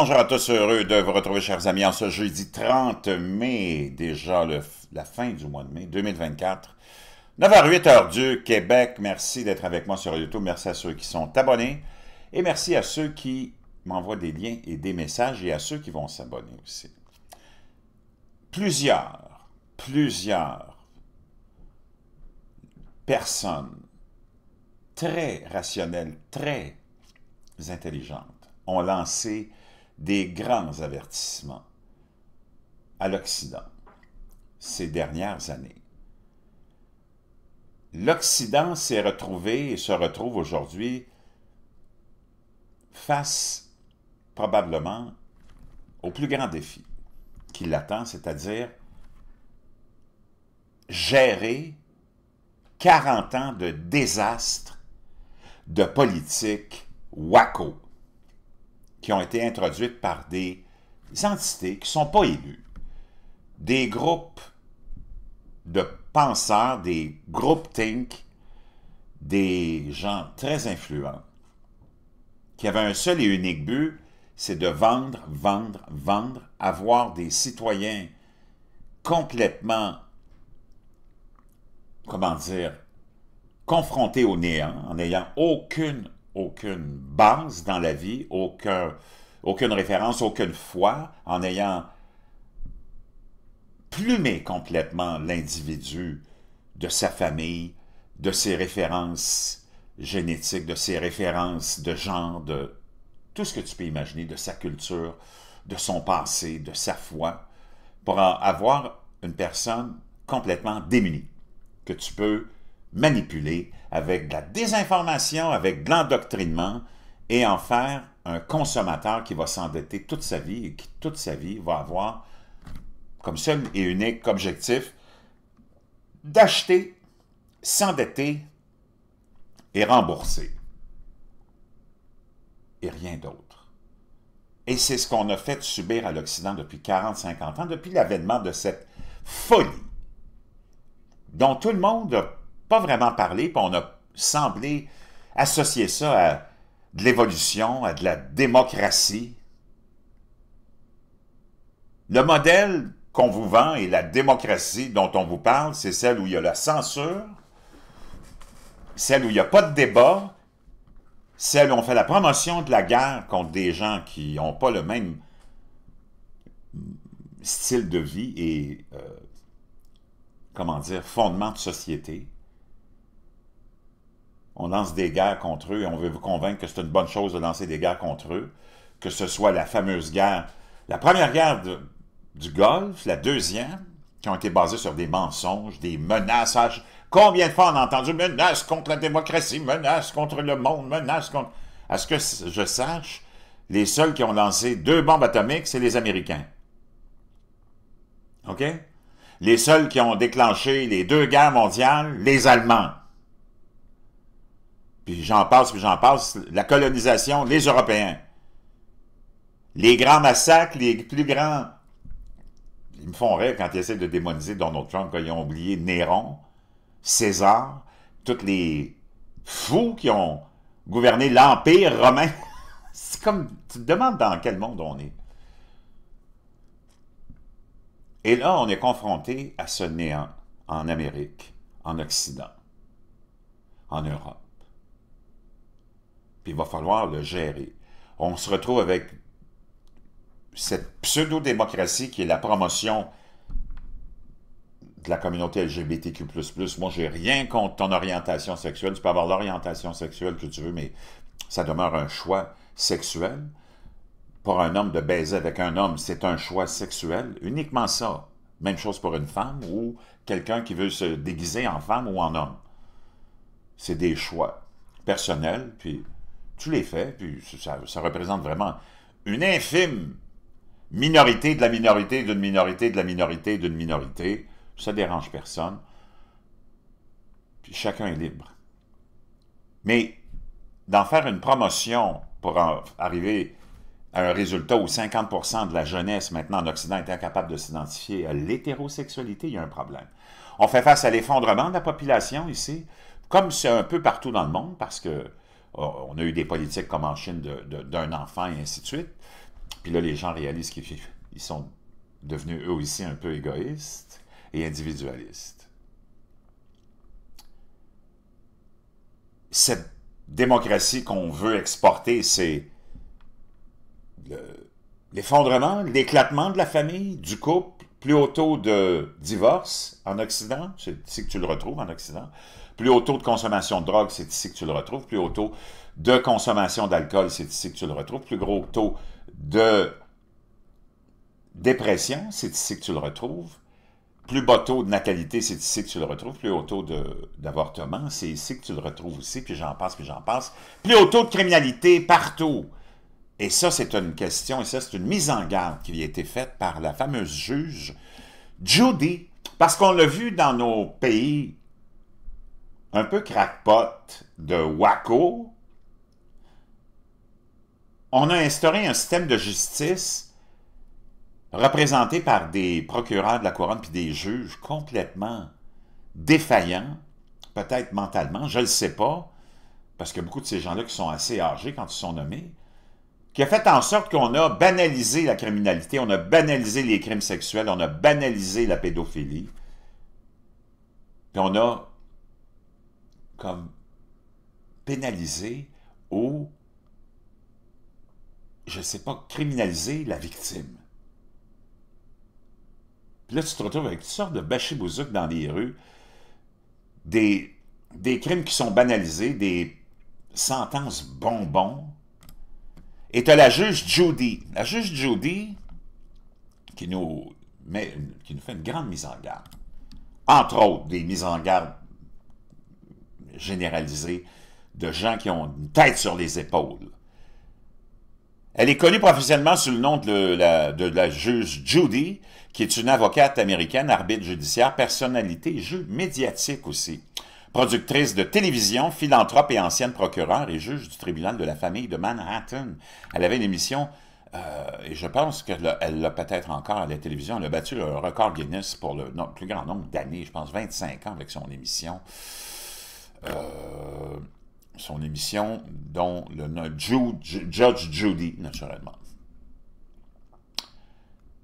bonjour à tous, heureux de vous retrouver, chers amis, en ce jeudi 30 mai, déjà la fin du mois de mai 2024. 9 h 8 heure du Québec. Merci d'être avec moi sur YouTube. Merci à ceux qui sont abonnés et merci à ceux qui m'envoient des liens et des messages et à ceux qui vont s'abonner aussi. Plusieurs, plusieurs personnes très rationnelles, très intelligentes ont lancé des grands avertissements à l'Occident ces dernières années. L'Occident s'est retrouvé et se retrouve aujourd'hui face probablement au plus grand défi qui l'attend, c'est-à-dire gérer 40 ans de désastre de politique wacko qui ont été introduites par des entités qui ne sont pas élues, des groupes de penseurs, des groupes think, des gens très influents, qui avaient un seul et unique but, c'est de vendre, vendre, vendre, avoir des citoyens complètement, comment dire, confrontés au néant, en n'ayant aucune aucune base dans la vie, aucun, aucune référence, aucune foi, en ayant plumé complètement l'individu de sa famille, de ses références génétiques, de ses références de genre, de tout ce que tu peux imaginer, de sa culture, de son passé, de sa foi, pour avoir une personne complètement démunie, que tu peux manipuler avec de la désinformation, avec de l'endoctrinement et en faire un consommateur qui va s'endetter toute sa vie et qui toute sa vie va avoir comme seul et unique objectif d'acheter, s'endetter et rembourser. Et rien d'autre. Et c'est ce qu'on a fait subir à l'Occident depuis 40-50 ans, depuis l'avènement de cette folie dont tout le monde a pas vraiment parlé, puis on a semblé associer ça à de l'évolution, à de la démocratie. Le modèle qu'on vous vend et la démocratie dont on vous parle, c'est celle où il y a la censure, celle où il n'y a pas de débat, celle où on fait la promotion de la guerre contre des gens qui n'ont pas le même style de vie et, euh, comment dire, fondement de société on lance des guerres contre eux et on veut vous convaincre que c'est une bonne chose de lancer des guerres contre eux, que ce soit la fameuse guerre, la première guerre du Golfe, la deuxième, qui ont été basées sur des mensonges, des menaces. Combien de fois on a entendu menaces contre la démocratie, menaces contre le monde, menaces contre... À ce que je sache, les seuls qui ont lancé deux bombes atomiques, c'est les Américains. OK? Les seuls qui ont déclenché les deux guerres mondiales, les Allemands puis j'en passe, puis j'en passe, la colonisation, les Européens. Les grands massacres, les plus grands... Ils me font rire quand ils essaient de démoniser Donald Trump, quand ils ont oublié Néron, César, tous les fous qui ont gouverné l'Empire romain. C'est comme... Tu te demandes dans quel monde on est. Et là, on est confronté à ce néant en Amérique, en Occident, en Europe puis il va falloir le gérer. On se retrouve avec cette pseudo-démocratie qui est la promotion de la communauté LGBTQ++. Moi, j'ai rien contre ton orientation sexuelle. Tu peux avoir l'orientation sexuelle que tu veux, mais ça demeure un choix sexuel. Pour un homme de baiser avec un homme, c'est un choix sexuel. Uniquement ça. Même chose pour une femme ou quelqu'un qui veut se déguiser en femme ou en homme. C'est des choix personnels, puis tu les fais, puis ça, représente vraiment une infime minorité de la minorité, d'une minorité, de la minorité, d'une minorité. Ça dérange personne. Puis chacun est libre. Mais d'en faire une promotion pour arriver à un résultat où 50 de la jeunesse maintenant en Occident est incapable de s'identifier à l'hétérosexualité, il y a un problème. On fait face à l'effondrement de la population ici, comme c'est un peu partout dans le monde, parce que Oh, on a eu des politiques comme en Chine d'un enfant et ainsi de suite. Puis là, les gens réalisent qu'ils sont devenus eux aussi un peu égoïstes et individualistes. Cette démocratie qu'on veut exporter, c'est l'effondrement, l'éclatement de la famille, du couple, plus haut taux de divorce en Occident, c'est que tu le retrouves en Occident, plus haut taux de consommation de drogue, c'est ici que tu le retrouves. Plus haut taux de consommation d'alcool, c'est ici que tu le retrouves. Plus gros taux de dépression, c'est ici que tu le retrouves. Plus bas taux de natalité, c'est ici que tu le retrouves. Plus haut taux d'avortement, c'est ici que tu le retrouves aussi. Puis j'en passe, puis j'en passe. Plus haut taux de criminalité partout. Et ça, c'est une question, et ça, c'est une mise en garde qui a été faite par la fameuse juge Judy. Parce qu'on l'a vu dans nos pays un peu crackpot de Waco, on a instauré un système de justice représenté par des procureurs de la couronne puis des juges complètement défaillants, peut-être mentalement, je ne le sais pas, parce que beaucoup de ces gens-là qui sont assez âgés quand ils sont nommés, qui a fait en sorte qu'on a banalisé la criminalité, on a banalisé les crimes sexuels, on a banalisé la pédophilie, puis on a comme pénaliser ou, je ne sais pas, criminaliser la victime. Puis là, tu te retrouves avec toutes sortes de bachibouzouk dans les rues, des, des crimes qui sont banalisés, des sentences bonbons. Et tu as la juge Judy. La juge Judy qui nous, qui nous fait une grande mise en garde. Entre autres, des mises en garde généralisée de gens qui ont une tête sur les épaules. Elle est connue professionnellement sous le nom de, la, juge Judy, qui est une avocate américaine, arbitre judiciaire, personnalité, juge médiatique aussi. Productrice de télévision, philanthrope et ancienne procureure et juge du tribunal de la famille de Manhattan. Elle avait une émission, euh, et je pense qu'elle l'a peut-être encore à la télévision, elle a battu le record Guinness pour le plus grand nombre d'années, je pense 25 ans avec son émission. Euh, son émission, dont le nom Judge Judy, naturellement.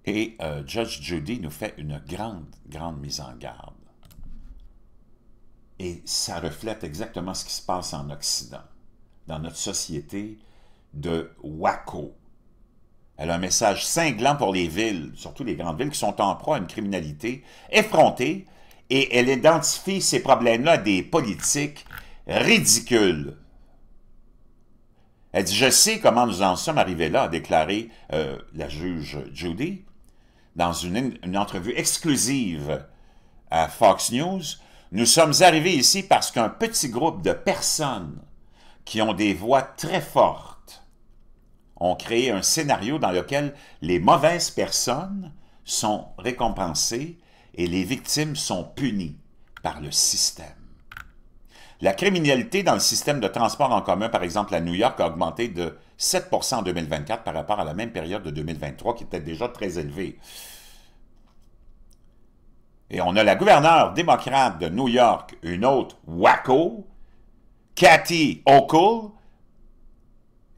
Et euh, Judge Judy nous fait une grande, grande mise en garde. Et ça reflète exactement ce qui se passe en Occident, dans notre société de Waco. Elle a un message cinglant pour les villes, surtout les grandes villes, qui sont en proie à une criminalité effrontée et elle identifie ces problèmes-là des politiques ridicules. Elle dit, je sais comment nous en sommes arrivés là, a déclaré euh, la juge Judy dans une, une entrevue exclusive à Fox News. Nous sommes arrivés ici parce qu'un petit groupe de personnes qui ont des voix très fortes ont créé un scénario dans lequel les mauvaises personnes sont récompensées et les victimes sont punies par le système. La criminalité dans le système de transport en commun, par exemple à New York, a augmenté de 7 en 2024 par rapport à la même période de 2023 qui était déjà très élevée. Et on a la gouverneure démocrate de New York, une autre Waco, Cathy Hochul,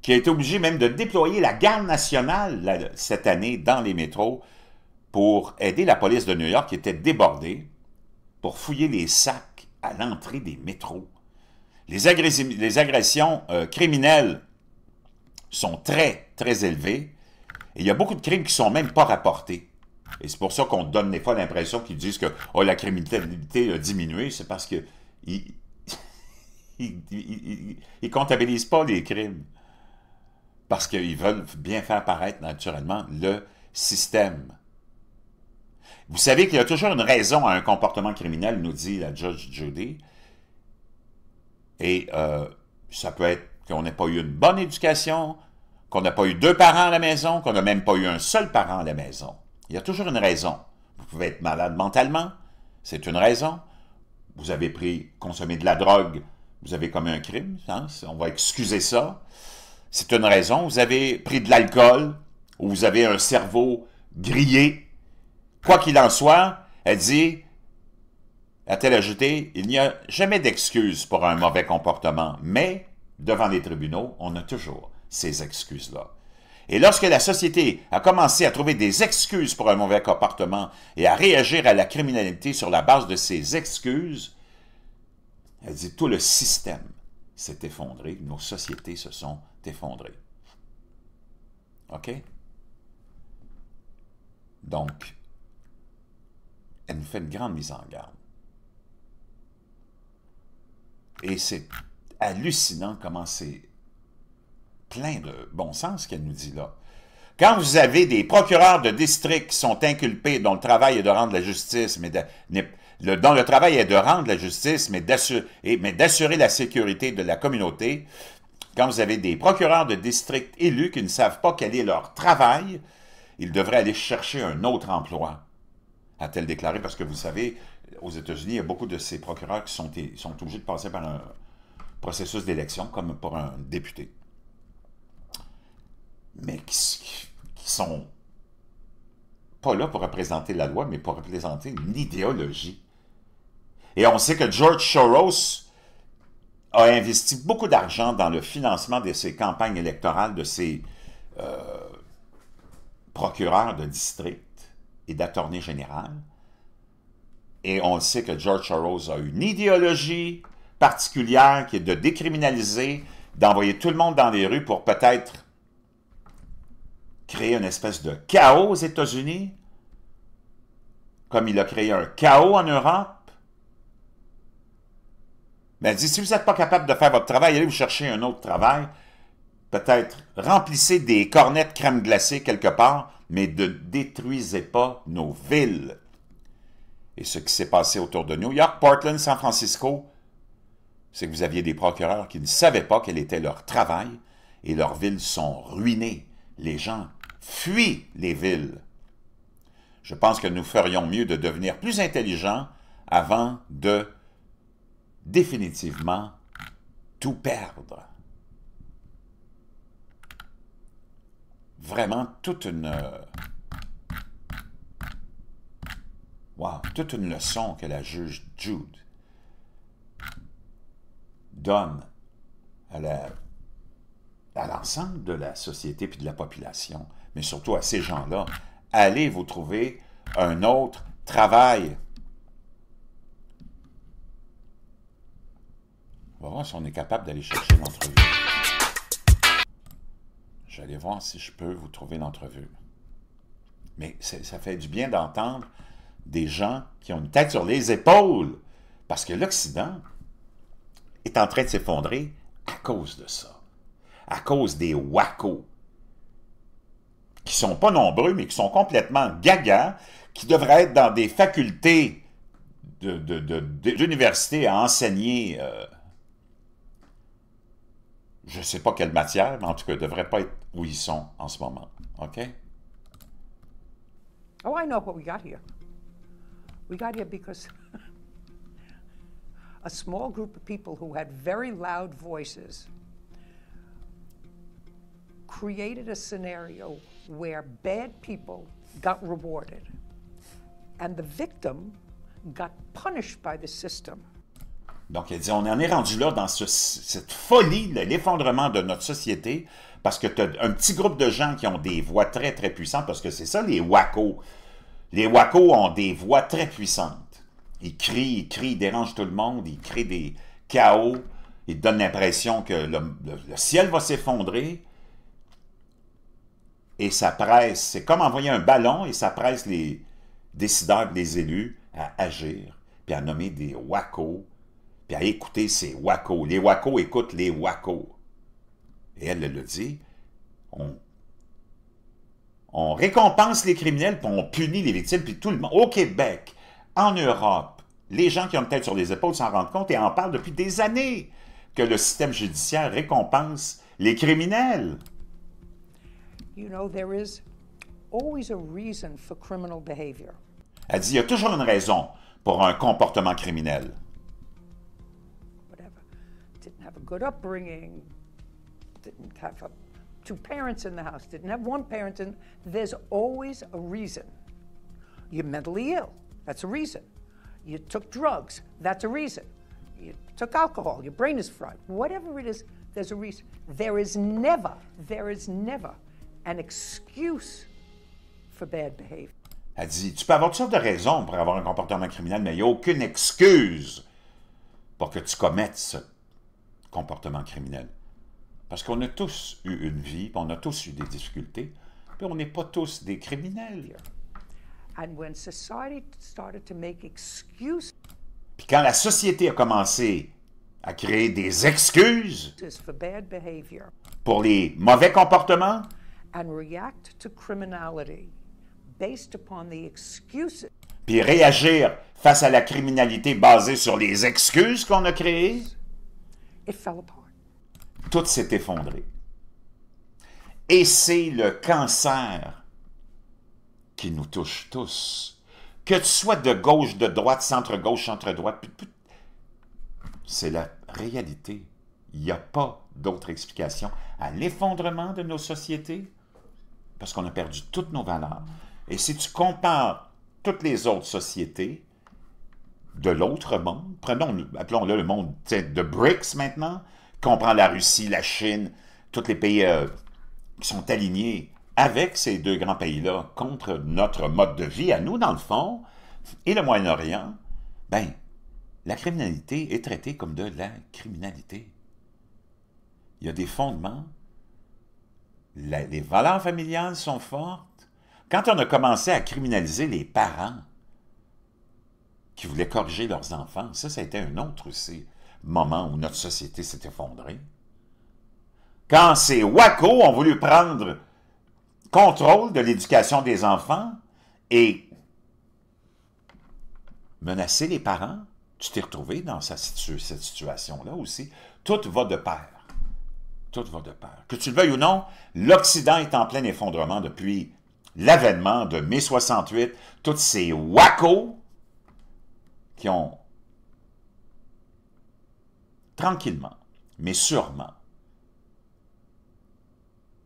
qui a été obligée même de déployer la garde nationale cette année dans les métros pour aider la police de New York qui était débordée pour fouiller les sacs à l'entrée des métros. Les, agressions euh, criminelles sont très, très élevées et il y a beaucoup de crimes qui ne sont même pas rapportés. Et c'est pour ça qu'on donne des fois l'impression qu'ils disent que oh, la criminalité a diminué, c'est parce que ne comptabilisent pas les crimes. Parce qu'ils veulent bien faire apparaître naturellement le système vous savez qu'il y a toujours une raison à un comportement criminel, nous dit la judge Judy. Et euh, ça peut être qu'on n'ait pas eu une bonne éducation, qu'on n'a pas eu deux parents à la maison, qu'on n'a même pas eu un seul parent à la maison. Il y a toujours une raison. Vous pouvez être malade mentalement, c'est une raison. Vous avez pris, consommé de la drogue, vous avez commis un crime, hein, on va excuser ça. C'est une raison. Vous avez pris de l'alcool, ou vous avez un cerveau grillé, Quoi qu'il en soit, elle dit, a-t-elle ajouté, il n'y a jamais d'excuses pour un mauvais comportement, mais devant les tribunaux, on a toujours ces excuses-là. Et lorsque la société a commencé à trouver des excuses pour un mauvais comportement et à réagir à la criminalité sur la base de ces excuses, elle dit tout le système s'est effondré, nos sociétés se sont effondrées. OK? Donc, elle nous fait une grande mise en garde. Et c'est hallucinant comment c'est plein de bon sens qu'elle nous dit là. Quand vous avez des procureurs de district qui sont inculpés, dont le travail est de rendre la justice, mais dont le travail est de rendre la justice, mais d'assurer la sécurité de la communauté, quand vous avez des procureurs de district élus qui ne savent pas quel est leur travail, ils devraient aller chercher un autre emploi a-t-elle déclaré, parce que vous savez, aux États-Unis, il y a beaucoup de ces procureurs qui sont, sont obligés de passer par un processus d'élection, comme pour un député, mais qui, ne sont pas là pour représenter la loi, mais pour représenter une idéologie. Et on sait que George Soros a investi beaucoup d'argent dans le financement de ses campagnes électorales, de ses euh, procureurs de district et d'attorney général. Et on sait que George Soros a une idéologie particulière qui est de décriminaliser, d'envoyer tout le monde dans les rues pour peut-être créer une espèce de chaos aux États-Unis, comme il a créé un chaos en Europe. Mais si vous n'êtes pas capable de faire votre travail, allez vous chercher un autre travail. Peut-être remplissez des cornettes crème glacée quelque part, mais ne détruisez pas nos villes. Et ce qui s'est passé autour de New York, Portland, San Francisco, c'est que vous aviez des procureurs qui ne savaient pas quel était leur travail et leurs villes sont ruinées. Les gens fuient les villes. Je pense que nous ferions mieux de devenir plus intelligents avant de définitivement tout perdre. vraiment toute une... Euh, wow, toute une leçon que la juge Jude donne à à l'ensemble de la société puis de la population, mais surtout à ces gens-là. Allez vous trouver un autre travail. On va voir si on est capable d'aller chercher vie J'allais voir si je peux vous trouver l'entrevue. Mais ça fait du bien d'entendre des gens qui ont une tête sur les épaules, parce que l'Occident est en train de s'effondrer à cause de ça, à cause des WACO. qui sont pas nombreux, mais qui sont complètement gaga, qui devraient être dans des facultés d'université de, à enseigner... Euh, je ne sais pas quelle matière, mais en tout cas, ne devraient pas être où ils sont en ce moment. OK? Oh, I know what we got here. We got here because a small group of people who had very loud voices created a scenario where bad people got rewarded and the victim got punished by the system. Donc, elle dit, on en est rendu là dans cette folie, l'effondrement de notre société, parce que tu un petit groupe de gens qui ont des voix très, très puissantes, parce que c'est ça, les WACO. Les WACO ont des voix très puissantes. Ils crient, ils crient, ils dérangent tout le monde, ils créent des chaos, ils donnent l'impression que le, ciel va s'effondrer, et ça presse, c'est comme envoyer un ballon, et ça presse les décideurs, les élus à agir, puis à nommer des WACO à écouter ces wacos. Les wacos écoutent les wacos. Et elle le dit, on, on récompense les criminels, puis on punit les victimes, puis tout le monde. Au Québec, en Europe, les gens qui ont une tête sur les épaules s'en rendent compte et en parlent depuis des années que le système judiciaire récompense les criminels. a Elle dit, il y a toujours une raison pour un comportement criminel. didn't have a good upbringing, didn't have a, two parents in the house, didn't have one parent in. There's always a reason. You're mentally ill. That's a reason. You took drugs. That's a reason. You took alcohol. Your brain is fried. Whatever it is, there's a reason. There is never, there is never an excuse for bad behavior. Elle dit, tu peux avoir toutes sortes de raisons pour avoir un comportement criminel, mais il n'y a aucune excuse pour que tu commettes ce comportement criminel. Parce qu'on a tous eu une vie, on a tous eu des difficultés, mais on n'est pas tous des criminels. Puis quand la société a commencé à créer des excuses pour les mauvais comportements, puis réagir face à la criminalité basée sur les excuses qu'on a créées, tout s'est effondré. Et c'est le cancer qui nous touche tous. Que tu sois de gauche, de droite, centre-gauche, centre-droite, c'est la réalité. Il n'y a pas d'autre explication à l'effondrement de nos sociétés parce qu'on a perdu toutes nos valeurs. Et si tu compares toutes les autres sociétés, de l'autre monde, prenons, appelons-le le monde de BRICS maintenant, comprend la Russie, la Chine, tous les pays euh, qui sont alignés avec ces deux grands pays-là contre notre mode de vie à nous, dans le fond, et le Moyen-Orient, ben, la criminalité est traitée comme de la criminalité. Il y a des fondements, les valeurs familiales sont fortes. Quand on a commencé à criminaliser les parents, qui voulaient corriger leurs enfants. Ça, ça a été un autre aussi moment où notre société s'est effondrée. Quand ces WACO ont voulu prendre contrôle de l'éducation des enfants et menacer les parents, tu t'es retrouvé dans cette situation-là aussi. Tout va de pair. Tout va de pair. Que tu le veuilles ou non, l'Occident est en plein effondrement depuis l'avènement de mai 68. Toutes ces WACO qui ont tranquillement, mais sûrement,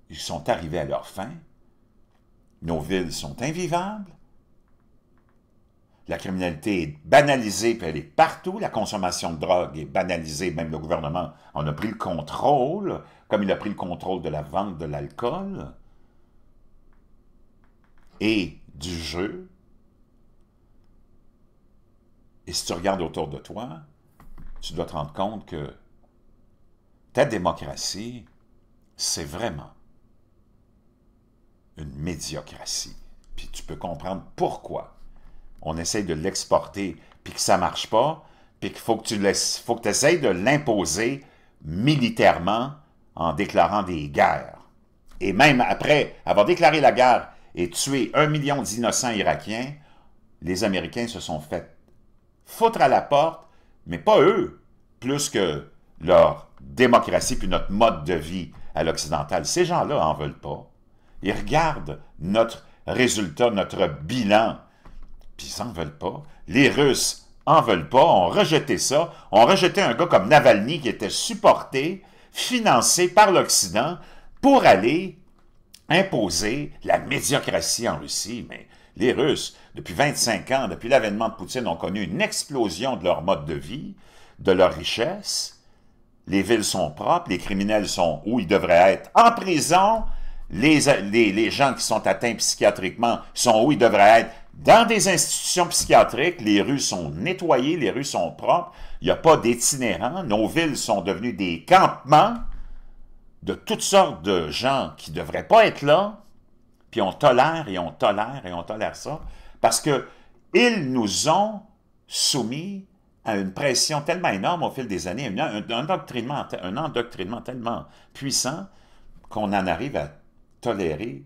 ils sont arrivés à leur fin, nos villes sont invivables, la criminalité est banalisée, elle est partout. La consommation de drogue est banalisée, même le gouvernement en a pris le contrôle, comme il a pris le contrôle de la vente de l'alcool et du jeu, et si tu regardes autour de toi, tu dois te rendre compte que ta démocratie, c'est vraiment une médiocratie. Puis tu peux comprendre pourquoi on essaye de l'exporter, puis que ça ne marche pas, puis qu'il faut que tu laisses, faut que essayes de l'imposer militairement en déclarant des guerres. Et même après avoir déclaré la guerre et tué un million d'innocents irakiens, les Américains se sont fait foutre à la porte, mais pas eux, plus que leur démocratie puis notre mode de vie à l'occidental. Ces gens-là en veulent pas. Ils regardent notre résultat, notre bilan, puis ils n'en veulent pas. Les Russes en veulent pas, ont rejeté ça, ont rejeté un gars comme Navalny qui était supporté, financé par l'Occident pour aller imposer la médiocratie en Russie. Mais les Russes, depuis 25 ans, depuis l'avènement de Poutine, ont connu une explosion de leur mode de vie, de leur richesse. Les villes sont propres, les criminels sont où ils devraient être, en prison. Les, les, gens qui sont atteints psychiatriquement sont où ils devraient être, dans des institutions psychiatriques. Les rues sont nettoyées, les rues sont propres. Il n'y a pas d'itinérants. Nos villes sont devenues des campements de toutes sortes de gens qui ne devraient pas être là. Puis on tolère et on tolère et on tolère ça. Parce qu'ils nous ont soumis à une pression tellement énorme au fil des années, un, un endoctrinement tellement puissant qu'on en arrive à tolérer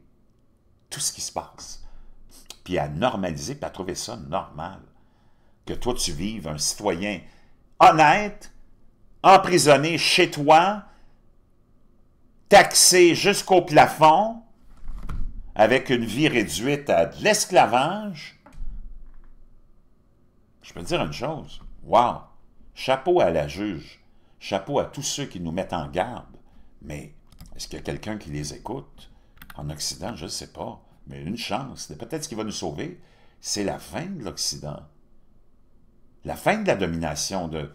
tout ce qui se passe, puis à normaliser, puis à trouver ça normal. Que toi, tu vives un citoyen honnête, emprisonné chez toi, taxé jusqu'au plafond, avec une vie réduite à de l'esclavage, je peux dire une chose. Wow! Chapeau à la juge. Chapeau à tous ceux qui nous mettent en garde. Mais est-ce qu'il y a quelqu'un qui les écoute? En Occident, je ne sais pas. Mais une chance. Peut-être ce qui va nous sauver, c'est la fin de l'Occident. La fin de la domination de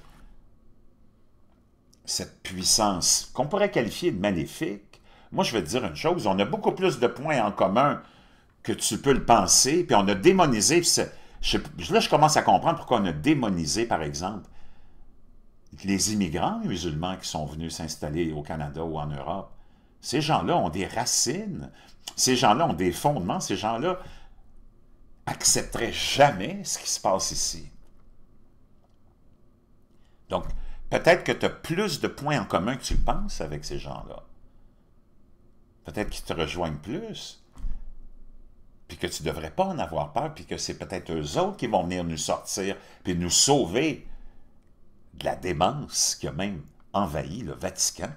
cette puissance qu'on pourrait qualifier de maléfique, moi, je vais te dire une chose, on a beaucoup plus de points en commun que tu peux le penser, puis on a démonisé, là, je commence à comprendre pourquoi on a démonisé, par exemple, les immigrants musulmans qui sont venus s'installer au Canada ou en Europe. Ces gens-là ont des racines, ces gens-là ont des fondements, ces gens-là accepteraient jamais ce qui se passe ici. Donc, peut-être que tu as plus de points en commun que tu le penses avec ces gens-là. Peut-être qu'ils te rejoignent plus. Puis que tu ne devrais pas en avoir peur, puis que c'est peut-être eux autres qui vont venir nous sortir, puis nous sauver de la démence qui a même envahi le Vatican.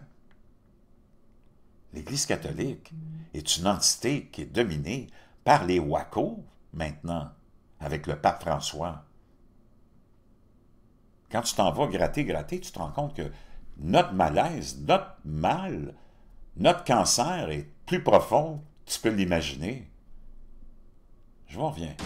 L'Église catholique est une entité qui est dominée par les WACO maintenant, avec le pape François. Quand tu t'en vas gratter, gratter, tu te rends compte que notre malaise, notre mal, notre cancer est plus profond que tu peux l'imaginer. Je vous reviens.